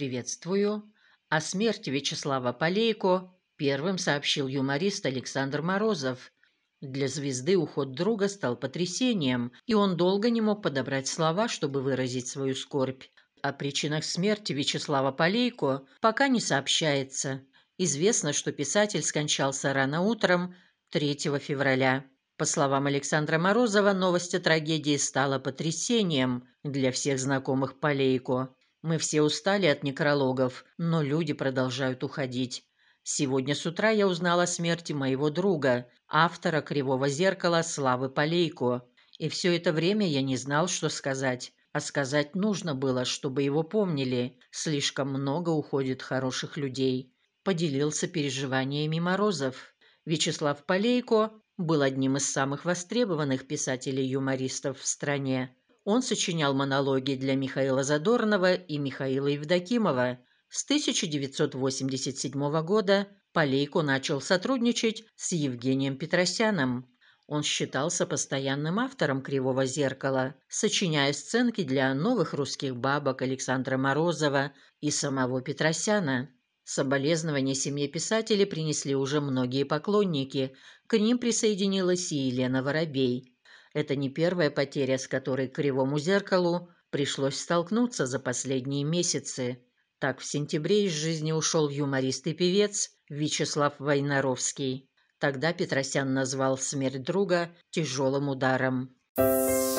«Приветствую». О смерти Вячеслава Полейко первым сообщил юморист Александр Морозов. Для звезды уход друга стал потрясением, и он долго не мог подобрать слова, чтобы выразить свою скорбь. О причинах смерти Вячеслава Полейко пока не сообщается. Известно, что писатель скончался рано утром 3 февраля. По словам Александра Морозова, новость о трагедии стала потрясением для всех знакомых Полейко. Мы все устали от некрологов, но люди продолжают уходить. Сегодня с утра я узнала о смерти моего друга, автора «Кривого зеркала» Славы Полейко. И все это время я не знал, что сказать. А сказать нужно было, чтобы его помнили. Слишком много уходит хороших людей. Поделился переживаниями Морозов. Вячеслав Полейко был одним из самых востребованных писателей-юмористов в стране. Он сочинял монологи для Михаила Задорнова и Михаила Евдокимова. С 1987 года Полейко начал сотрудничать с Евгением Петросяном. Он считался постоянным автором «Кривого зеркала», сочиняя сценки для новых русских бабок Александра Морозова и самого Петросяна. Соболезнования семье писателей принесли уже многие поклонники. К ним присоединилась и Елена Воробей. Это не первая потеря, с которой кривому зеркалу пришлось столкнуться за последние месяцы. Так в сентябре из жизни ушел юморист и певец Вячеслав Войнаровский. Тогда Петросян назвал смерть друга тяжелым ударом. Thank you.